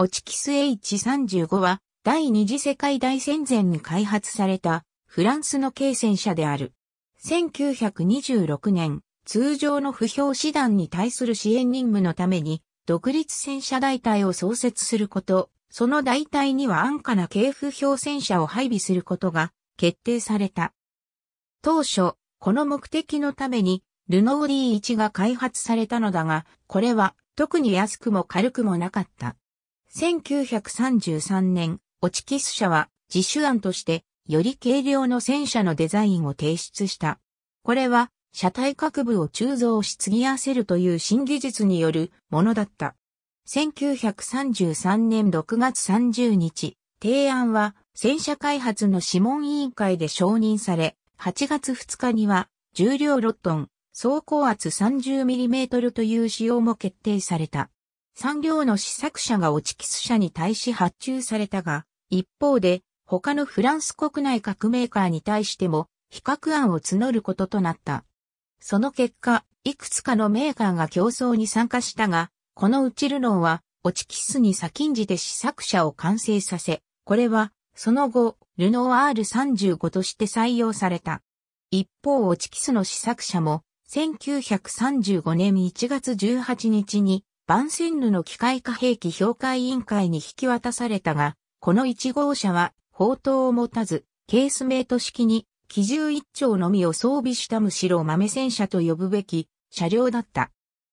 オチキス H35 は第二次世界大戦前に開発されたフランスの軽戦車である。1926年、通常の不評師団に対する支援任務のために独立戦車大隊を創設すること、その大隊には安価な軽不評戦車を配備することが決定された。当初、この目的のためにルノー D1 が開発されたのだが、これは特に安くも軽くもなかった。1933年、オチキス社は自主案としてより軽量の戦車のデザインを提出した。これは車体各部を鋳造し継ぎ合わせるという新技術によるものだった。1933年6月30日、提案は戦車開発の諮問委員会で承認され、8月2日には重量6トン、走行圧 30mm という仕様も決定された。産業の試作車がオチキス社に対し発注されたが、一方で他のフランス国内各メーカーに対しても比較案を募ることとなった。その結果、いくつかのメーカーが競争に参加したが、このうちルノーは、オチキスに先んじて試作車を完成させ、これは、その後、ルノー R35 として採用された。一方、オチキスの試作車も、1935年1月18日に、バンセンヌの機械化兵器評価委員会に引き渡されたが、この1号車は砲塔を持たず、ケースメイト式に機銃一丁のみを装備したむしろ豆戦車と呼ぶべき車両だった。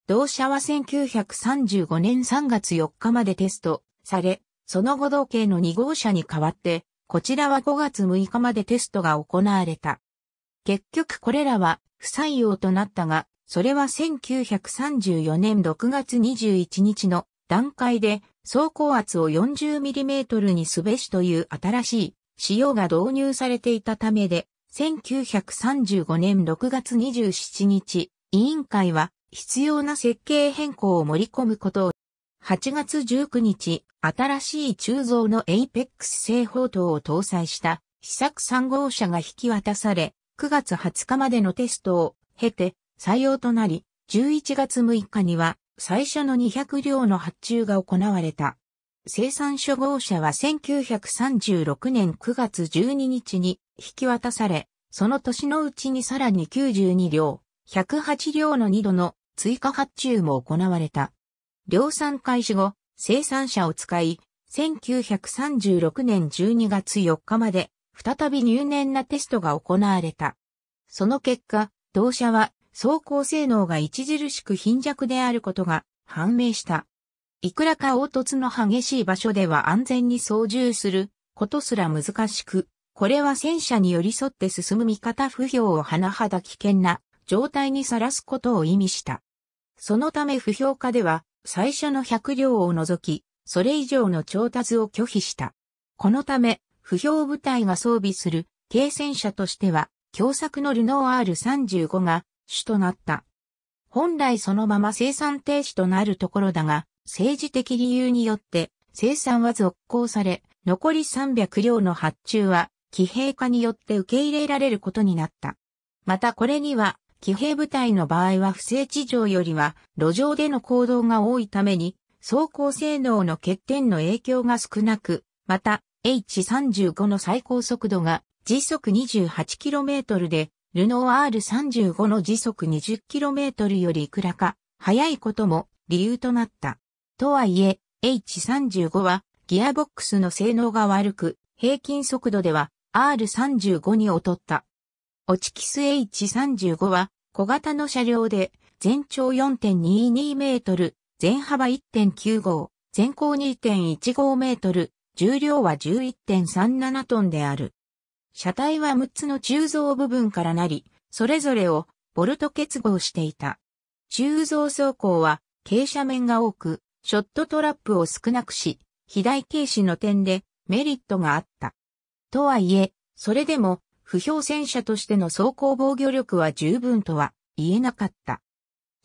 同車は1935年3月4日までテストされ、その後同型の2号車に代わって、こちらは5月6日までテストが行われた。結局これらは不採用となったが、それは1934年6月21日の段階で走行圧を 40mm にすべしという新しい仕様が導入されていたためで、1935年6月27日、委員会は必要な設計変更を盛り込むことを、8月19日、新しい鋳造のエイペックス製砲塔を搭載した試作3号車が引き渡され、9月20日までのテストを経て、採用となり、11月6日には最初の200両の発注が行われた。生産初号車は1936年9月12日に引き渡され、その年のうちにさらに92両、108両の2度の追加発注も行われた。量産開始後、生産車を使い、1936年12月4日まで再び入念なテストが行われた。その結果、同社は走行性能が著しく貧弱であることが判明した。いくらか凹凸の激しい場所では安全に操縦することすら難しく、これは戦車に寄り添って進む味方不評を甚だ危険な状態にさらすことを意味した。そのため不評化では最初の100両を除き、それ以上の調達を拒否した。このため、不評部隊が装備する軽戦車としては、共作のルノー R35 が主となった。本来そのまま生産停止となるところだが、政治的理由によって生産は続行され、残り300両の発注は、騎兵化によって受け入れられることになった。またこれには、騎兵部隊の場合は不正地上よりは路上での行動が多いために、走行性能の欠点の影響が少なく、また H35 の最高速度が時速 28km でルノー R35 の時速 20km よりいくらか、速いことも理由となった。とはいえ、H35 はギアボックスの性能が悪く、平均速度では R35 に劣った。オチキス H35 は小型の車両で全長4.22メートル、全幅1.95、全高2.15メートル、重量は11.37トンである。車体は6つの鋳造部分からなり、それぞれをボルト結合していた。鋳造走行は傾斜面が多く、ショットトラップを少なくし、肥大軽視の点でメリットがあった。とはいえ、それでも不評戦車としての走行防御力は十分とは言えなかった。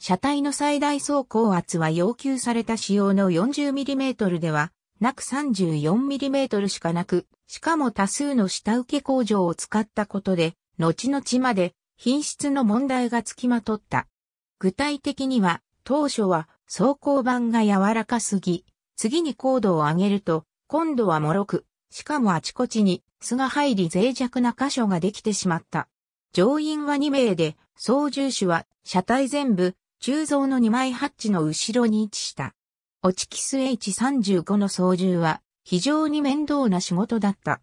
車体の最大走行圧は要求された仕様の 40mm ではなく 34mm しかなく、しかも多数の下請け工場を使ったことで、後々まで品質の問題がつきまとった。具体的には、当初は走行板が柔らかすぎ、次に高度を上げると、今度は脆く、しかもあちこちに巣が入り脆弱な箇所ができてしまった。乗員は2名で、操縦手は車体全部、鋳造の2枚ハッチの後ろに位置した。オチキス H35 の操縦は非常に面倒な仕事だった。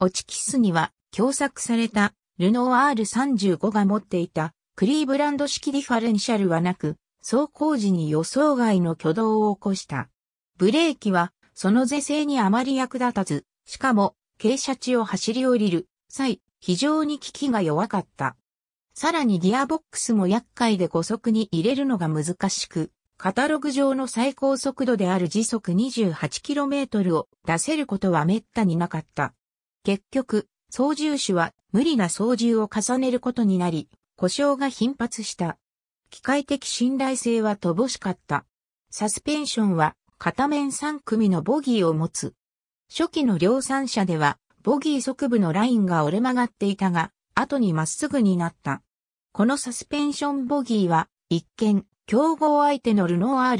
オチキスには、共作された、ルノー R35 が持っていた、クリーブランド式ディファレンシャルはなく、走行時に予想外の挙動を起こした。ブレーキは、その是正にあまり役立たず、しかも、傾斜地を走り降りる際、非常に効きが弱かった。さらにギアボックスも厄介で5速に入れるのが難しく、カタログ上の最高速度である時速 28km を出せることは滅多になかった。結局、操縦手は無理な操縦を重ねることになり、故障が頻発した。機械的信頼性は乏しかった。サスペンションは片面3組のボギーを持つ。初期の量産車では、ボギー側部のラインが折れ曲がっていたが、後にまっすぐになった。このサスペンションボギーは、一見、競合相手のルノー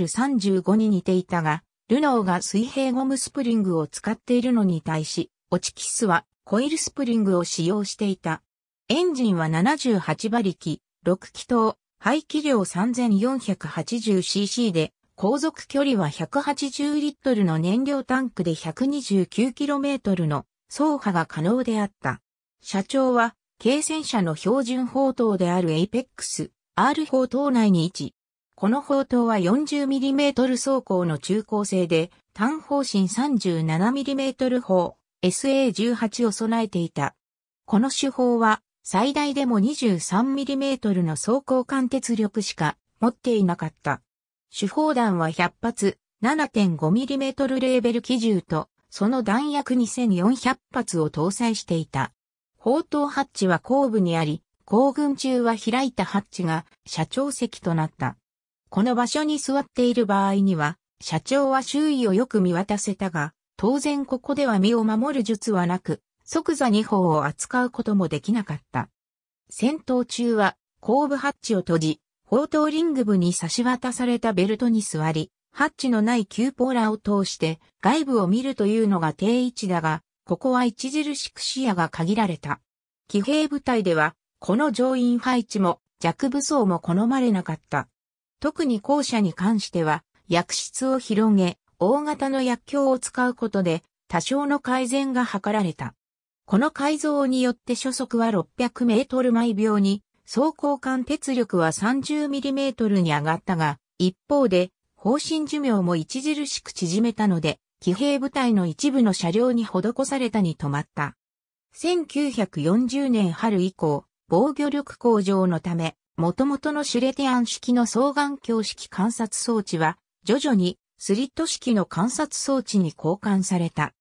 R35 に似ていたが、ルノーが水平ゴムスプリングを使っているのに対し、オチキスはコイルスプリングを使用していた。エンジンは78馬力、6気筒、排気量 3480cc で、航続距離は180リットルの燃料タンクで 129km の走破が可能であった。社長は、軽戦車の標準砲塔であるエイペックス、R 砲塔内に位置、この砲塔は 40mm 装甲の中高性で、単砲針 37mm 砲 SA18 を備えていた。この手法は最大でも 23mm の装甲貫徹力しか持っていなかった。手法弾は100発 7.5mm レーベル機銃とその弾薬2400発を搭載していた。砲塔ハッチは後部にあり、後軍中は開いたハッチが社長席となった。この場所に座っている場合には、社長は周囲をよく見渡せたが、当然ここでは身を守る術はなく、即座に砲を扱うこともできなかった。戦闘中は、後部ハッチを閉じ、砲塔リング部に差し渡されたベルトに座り、ハッチのない急ポーラを通して外部を見るというのが定位置だが、ここは著しく視野が限られた。騎兵部隊では、この乗員配置も弱武装も好まれなかった。特に後者に関しては、薬室を広げ、大型の薬莢を使うことで、多少の改善が図られた。この改造によって初速は600メートル毎秒に、走行間鉄力は30ミリメートルに上がったが、一方で、方針寿命も著しく縮めたので、騎兵部隊の一部の車両に施されたに止まった。1940年春以降、防御力向上のため、元々のシュレティアン式の双眼鏡式観察装置は、徐々にスリット式の観察装置に交換された。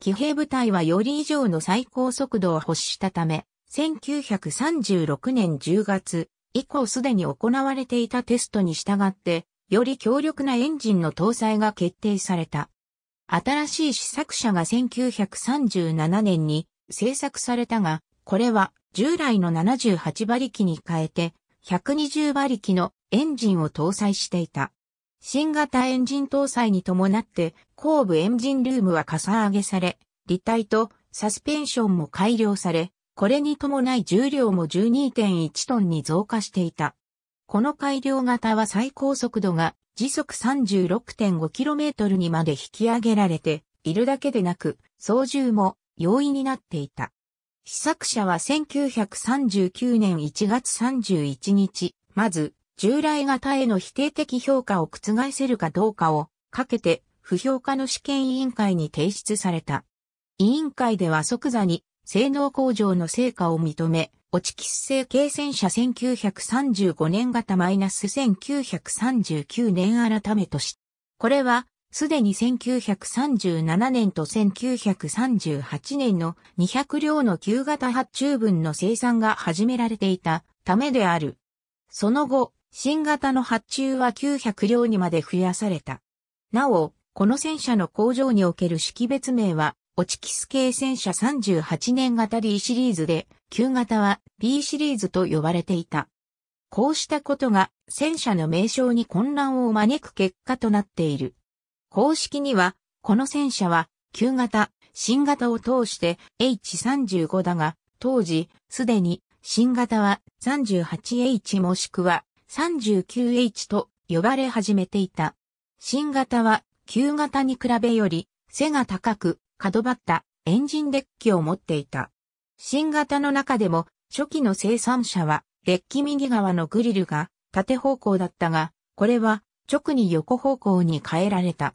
騎兵部隊はより以上の最高速度を欲したため、1936年10月以降すでに行われていたテストに従って、より強力なエンジンの搭載が決定された。新しい試作車が1937年に製作されたが、これは従来の78馬力に変えて120馬力のエンジンを搭載していた。新型エンジン搭載に伴って後部エンジンルームはかさ上げされ、履体とサスペンションも改良され、これに伴い重量も12.1トンに増加していた。この改良型は最高速度が時速 36.5km にまで引き上げられているだけでなく、操縦も容易になっていた。試作者は1939年1月31日、まず、従来型への否定的評価を覆せるかどうかを、かけて、不評価の試験委員会に提出された。委員会では即座に、性能向上の成果を認め、落ち喫性軽戦車1935年型マイナス1939年改めとし、これはすでに1937年と1938年の200両の旧型発注分の生産が始められていたためである。その後、新型の発注は900両にまで増やされた。なお、この戦車の工場における識別名は、オチキス系戦車38年型 D シリーズで、旧型は B シリーズと呼ばれていた。こうしたことが戦車の名称に混乱を招く結果となっている。公式には、この戦車は、旧型、新型を通して H35 だが、当時、すでに、新型は 38H もしくは 39H と呼ばれ始めていた。新型は、旧型に比べより、背が高く、角張ったエンジンデッキを持っていた。新型の中でも、初期の生産者は、デッキ右側のグリルが縦方向だったが、これは直に横方向に変えられた。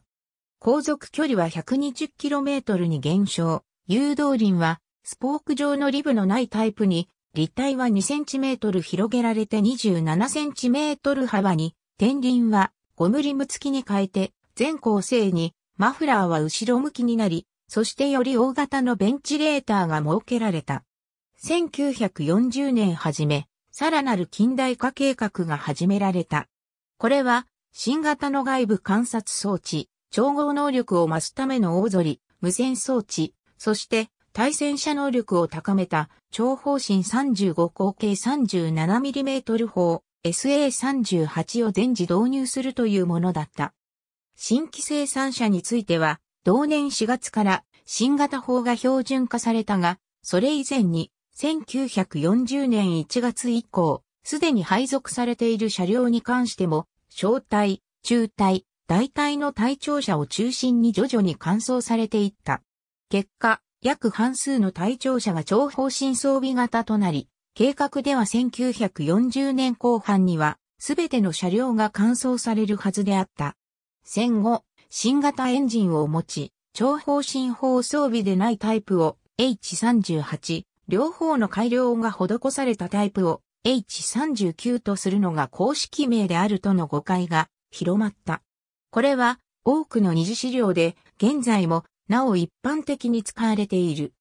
航続距離は 120km に減少。誘導輪はスポーク状のリブのないタイプに、立体は 2cm 広げられて 27cm 幅に、天輪はゴムリム付きに変えて、全構成にマフラーは後ろ向きになり、そしてより大型のベンチレーターが設けられた。1940年初め、さらなる近代化計画が始められた。これは、新型の外部観察装置、調合能力を増すための大ぞり、無線装置、そして対戦車能力を高めた長方針35口径 37mm 砲 SA38 を全時導入するというものだった。新規生産車については、同年4月から新型砲が標準化されたが、それ以前に1940年1月以降、すでに配属されている車両に関しても、小隊、中隊、大体の隊長者を中心に徐々に乾燥されていった。結果、約半数の隊長者が長方針装備型となり、計画では1940年後半には、すべての車両が乾燥されるはずであった。戦後、新型エンジンを持ち、長方針砲装備でないタイプを H38、両方の改良が施されたタイプを H39 とするのが公式名であるとの誤解が広まった。これは多くの二次資料で現在もなお一般的に使われている。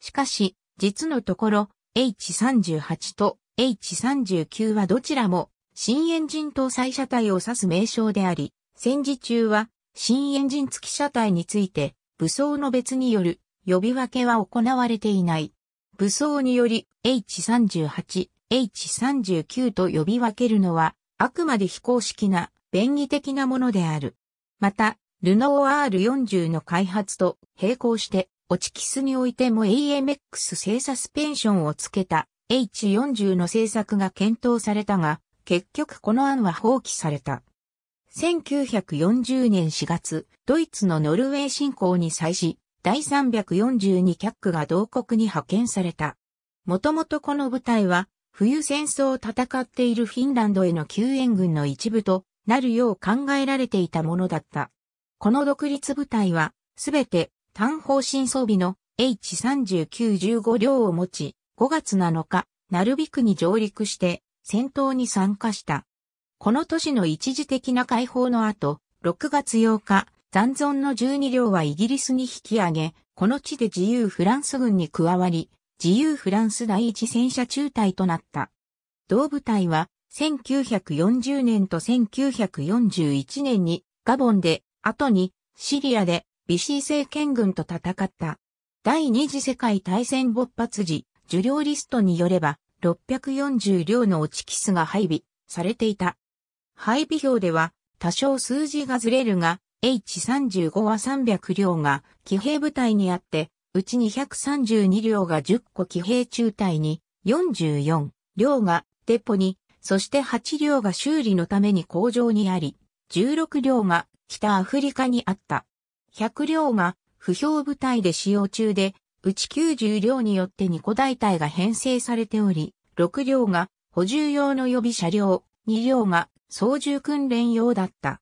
しかし、実のところ H38 と H39 はどちらも新エンジン搭載車体を指す名称であり、戦時中は新エンジン付き車体について武装の別による呼び分けは行われていない。武装により H38、H39 と呼び分けるのはあくまで非公式な便宜的なものである。また、ルノー R40 の開発と並行して、オチキスにおいても AMX 精査スペンションをつけた H40 の製作が検討されたが、結局この案は放棄された。1940年4月、ドイツのノルウェー侵攻に際し、第342キャックが同国に派遣された。もともとこの部隊は、冬戦争を戦っているフィンランドへの救援軍の一部となるよう考えられていたものだった。この独立部隊は、すべて単方針装備の H3915 両を持ち、5月7日、鳴びくに上陸して戦闘に参加した。この都市の一時的な解放の後、6月8日、残存の12両はイギリスに引き上げ、この地で自由フランス軍に加わり、自由フランス第一戦車中隊となった。同部隊は1940年と1941年にガボンで、後にシリアでビシー政権軍と戦った。第二次世界大戦勃発時、受領リストによれば640両の落ちキスが配備されていた。配備表では多少数字がずれるが、H35 は300両が騎兵部隊にあって、うち232両が10個騎兵中隊に、44両がデポに、そして8両が修理のために工場にあり、16両が北アフリカにあった。100両が不評部隊で使用中で、うち90両によって2個大隊が編成されており、6両が補充用の予備車両、2両が操縦訓練用だった。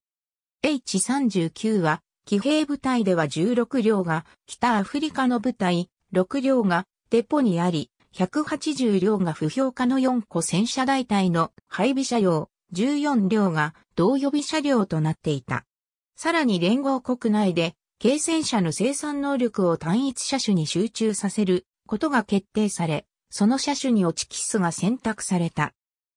H39 は、騎兵部隊では16両が北アフリカの部隊、6両がデポにあり、180両が不評価の4個戦車大隊の配備車両、14両が同予備車両となっていた。さらに連合国内で、軽戦車の生産能力を単一車種に集中させることが決定され、その車種にオチキスが選択された。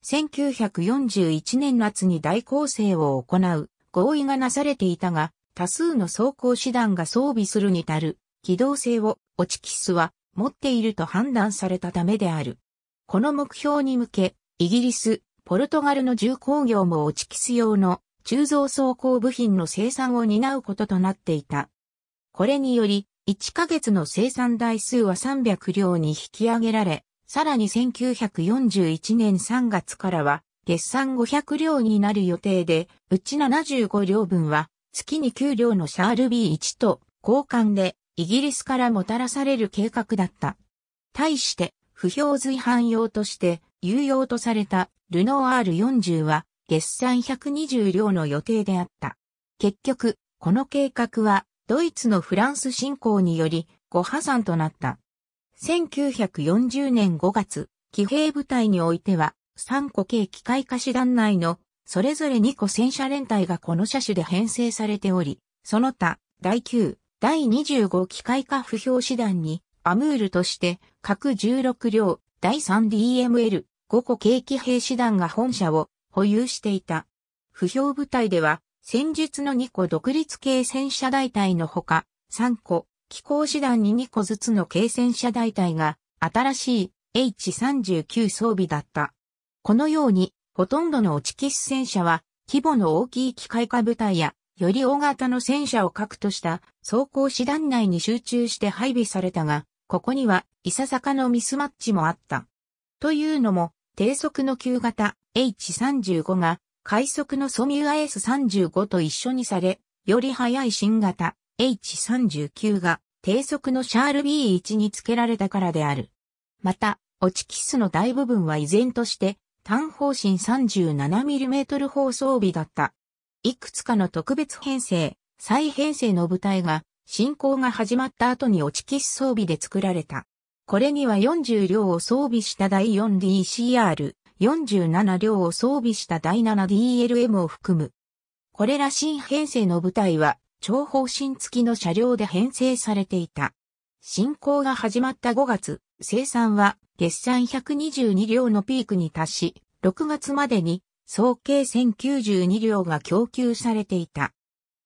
1941年夏に大攻勢を行う合意がなされていたが、多数の装甲手団が装備するに足る機動性をオチキスは持っていると判断されたためである。この目標に向け、イギリス、ポルトガルの重工業も落ちキス用の鋳造装甲部品の生産を担うこととなっていた。これにより、1ヶ月の生産台数は300両に引き上げられ、さらに1941年3月からは、月産500両になる予定で、うち75両分は、月に9両のシャール B1 と交換でイギリスからもたらされる計画だった。対して、不評随伴用として有用とされたルノー R40 は月産120両の予定であった。結局、この計画はドイツのフランス侵攻により誤破産となった。1940年5月、騎兵部隊においては3個系機械化師団内のそれぞれ2個戦車連隊がこの車種で編成されており、その他、第9、第25機械化不評師団に、アムールとして、各16両、第 3DML、5個軽機兵師団が本社を保有していた。不評部隊では、戦術の2個独立系戦車大隊のほか、3個、機構師団に2個ずつの軽戦車大隊が、新しい H39 装備だった。このように、ほとんどの落ち騎士戦車は、規模の大きい機械化部隊やより大型の戦車を核とした装甲師団内に集中して配備されたが、ここには、いささかのミスマッチもあった。というのも、低速の旧型 H35 が、快速のソミュア S35 と一緒にされ、より速い新型 H39 が、低速のシャール B1 に付けられたからである。また、オチキスの大部分は依然として、単方針 37mm 砲装備だったいくつかの特別編成、再編成の部隊が、進行が始まった後に落ち消し装備で作られた。これには40両を装備した第 4DCR、47両を装備した第 7DLM を含む。これら新編成の部隊は、長方針付きの車両で編成されていた。進行が始まった5月、生産は月産122両のピークに達し、6月までに総計1092両が供給されていた。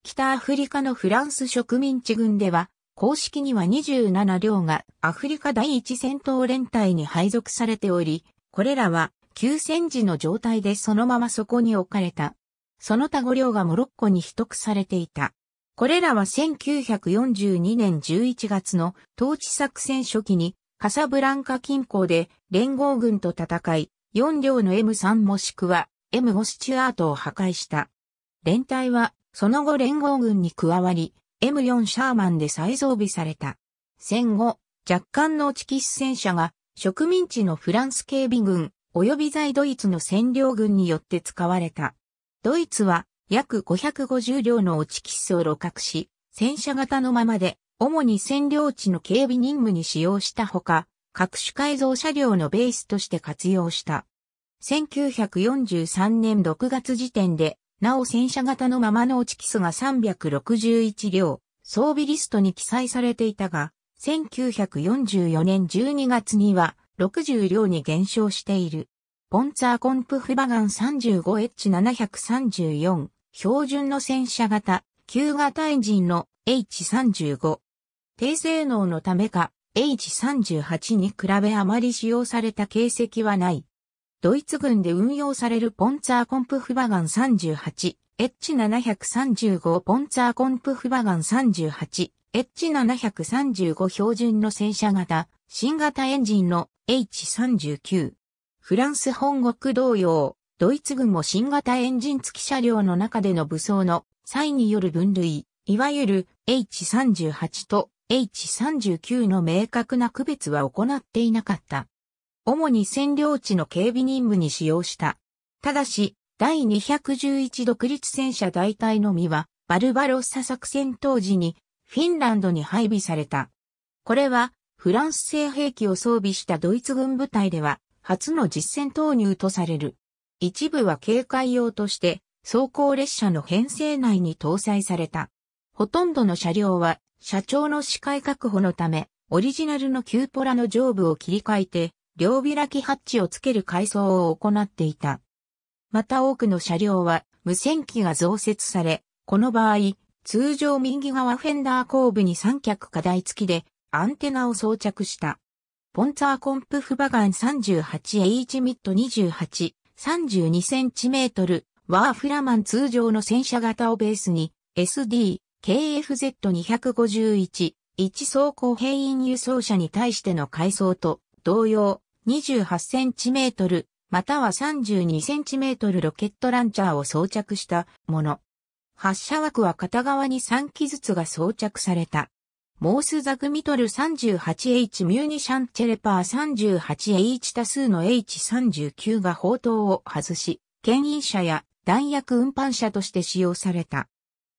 北アフリカのフランス植民地軍では、公式には27両がアフリカ第一戦闘連隊に配属されており、これらは休戦時の状態でそのままそこに置かれた。その他5両がモロッコに取得されていた。これらは1942年11月の統治作戦初期にカサブランカ近郊で連合軍と戦い、4両の M3 もしくは M5 スチュアートを破壊した。連隊は、その後連合軍に加わり、M4 シャーマンで再装備された。戦後、若干のチキス戦車が植民地のフランス警備軍及び在ドイツの占領軍によって使われた。ドイツは約550両のオチキスを露獲し、戦車型のままで主に占領地の警備任務に使用したほか、各種改造車両のベースとして活用した。1943年6月時点で、なお戦車型のままのチキスが361両、装備リストに記載されていたが、1944年12月には60両に減少している。ポンツァーコンプフバガン 35H734 標準の戦車型旧型エンジンの H35 低性能のためか H38 に比べあまり使用された形跡はない。ドイツ軍で運用されるポンツァーコンプフバガン 38H735 ポンツァーコンプフバガン 38H735 標準の戦車型新型エンジンの H39。フランス本国同様、ドイツ軍も新型エンジン付き車両の中での武装の際による分類、いわゆる H38 と H39 の明確な区別は行っていなかった。主に占領地の警備任務に使用した。ただし、第211独立戦車大隊のみは、バルバロッサ作戦当時に、フィンランドに配備された。これは、フランス製兵器を装備したドイツ軍部隊では、初の実戦投入とされる。一部は警戒用として、走行列車の編成内に搭載された。ほとんどの車両は、社長の視界確保のため、オリジナルのキューポラの上部を切り替えて、両開きハッチをつける改装を行っていた。また多くの車両は無線機が増設され、この場合、通常右側フェンダー後部に三脚課題付きでアンテナを装着した。ポンツァーコンプフバガン 38H ミット28、32cm ワーフラマン通常の戦車型をベースに SD、KFZ251、1走行兵員輸送車に対しての改装と同様、28センチメートル、または32センチメートルロケットランチャーを装着したもの。発射枠は片側に3機ずつが装着された。モースザグミトル 38H ミューニシャンチェレパー 38H 多数の H39 が砲塔を外し、牽引車や弾薬運搬車として使用された。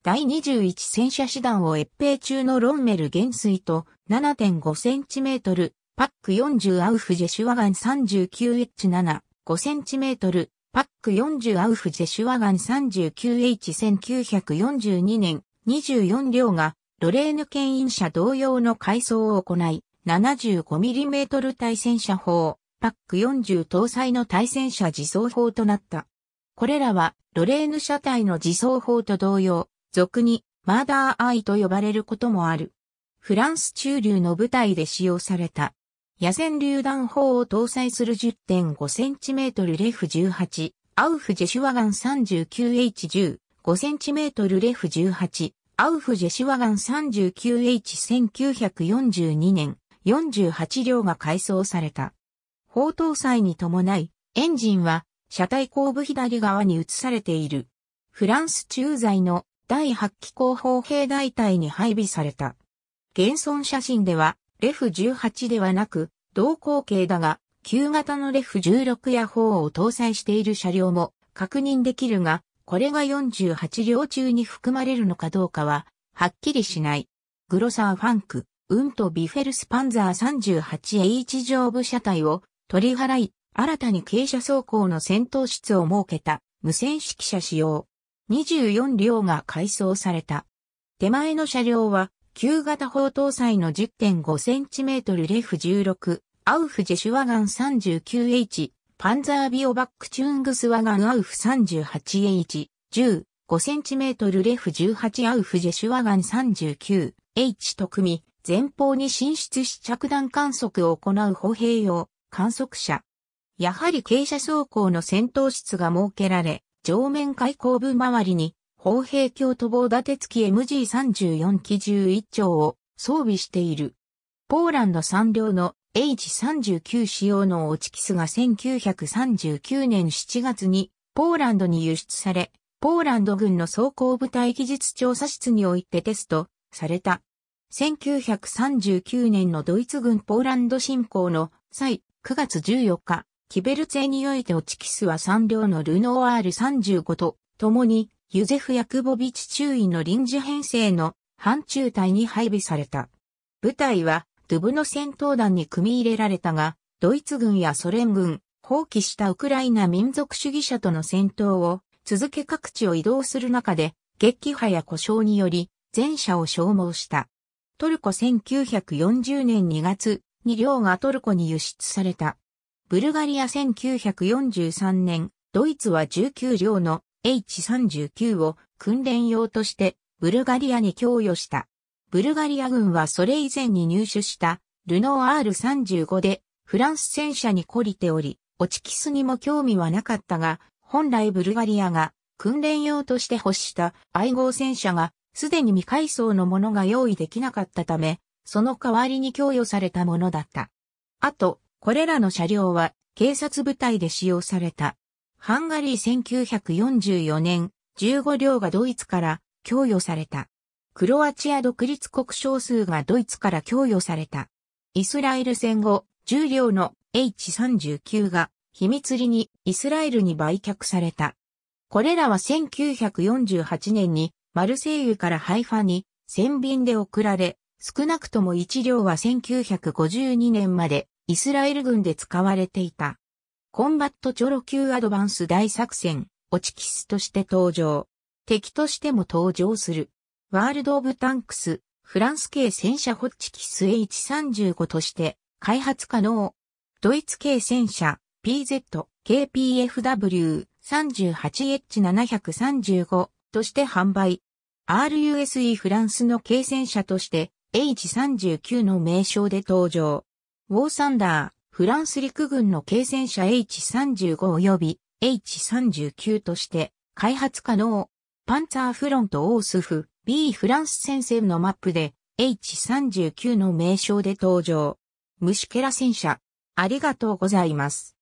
第21戦車師団を越平中のロンメル減水と 7.5cm パック40アウフジェシュワガン 39H7、5cm、パック40アウフジェシュワガン 39H1942 年、24両が、ロレーヌ牽引車同様の改装を行い、75mm 対戦車砲、パック40搭載の対戦車自走砲となった。これらは、ロレーヌ車体の自走砲と同様、俗に、マーダーアイと呼ばれることもある。フランス中流の部隊で使用された野戦榴弾砲を搭載する 10.5cm レフ18、アウフジェシュワガン 39H10、5cm レフ18、アウフジェシュワガン 39H1942 年、48両が改装された。砲搭載に伴い、エンジンは車体後部左側に移されている。フランス駐在の第8機構砲兵大隊に配備された。現存写真では、レフ18ではなく、同口径だが、旧型のレフ16や4を搭載している車両も確認できるが、これが48両中に含まれるのかどうかは、はっきりしない。グロサー・ファンク、ウント・ビフェルス・パンザー 38H 上部車体を取り払い、新たに傾斜走行の戦闘室を設けた無線式車使用。24両が改装された。手前の車両は旧型砲搭載の 10.5cm レフ16、アウフジェシュワガン 39H、パンザービオバックチュングスワガンアウフ 38H、10、5cm レフ18アウフジェシュワガン 39H と組み、前方に進出し着弾観測を行う歩兵用観測車。やはり傾斜走行の戦闘室が設けられ、上面開口部周りに砲兵橋と棒立て付き MG34 機11丁を装備している。ポーランド産量の H39 使用のオチキスが1939年7月にポーランドに輸出され、ポーランド軍の装甲部隊技術調査室においてテストされた。1939年のドイツ軍ポーランド侵攻の際、9月14日、キベルツェにおいてオチキスは3両のルノワール35と共にユゼフ・ヤクボビチ中尉の臨時編成の反中隊に配備された。部隊はドゥブの戦闘団に組み入れられたが、ドイツ軍やソ連軍、放棄したウクライナ民族主義者との戦闘を続け各地を移動する中で、撃破や故障により全車を消耗した。トルコ1940年2月に両がトルコに輸出された。ブルガリア1943年、ドイツは19両の H39 を訓練用としてブルガリアに供与した。ブルガリア軍はそれ以前に入手したルノー R35 でフランス戦車に懲りており、オチキスにも興味はなかったが、本来ブルガリアが訓練用として欲した愛号戦車がすでに未改装のものが用意できなかったため、その代わりに供与されたものだった。あと、これらの車両は警察部隊で使用された。ハンガリー1944年、15両がドイツから供与された。クロアチア独立国少数がドイツから供与された。イスラエル戦後、10両の H39 が秘密裏にイスラエルに売却された。これらは1948年にマルセイユからハイファに船便で送られ、少なくとも1両は1952年までイスラエル軍で使われていた。コンバットチョロ級アドバンス大作戦、オチキスとして登場。敵としても登場する。ワールド・オブ・タンクス、フランス系戦車ホッチキス H35 として開発可能。ドイツ系戦車 PZ、KPFW38H735 として販売。RUSE フランスの軽戦車として H39 の名称で登場。ウォーサンダー、フランス陸軍の軽戦車 H35 及び H39 として開発可能。パンツァーフロントオースフ B フランス戦線のマップで H39 の名称で登場。虫ケラ戦車。ありがとうございます。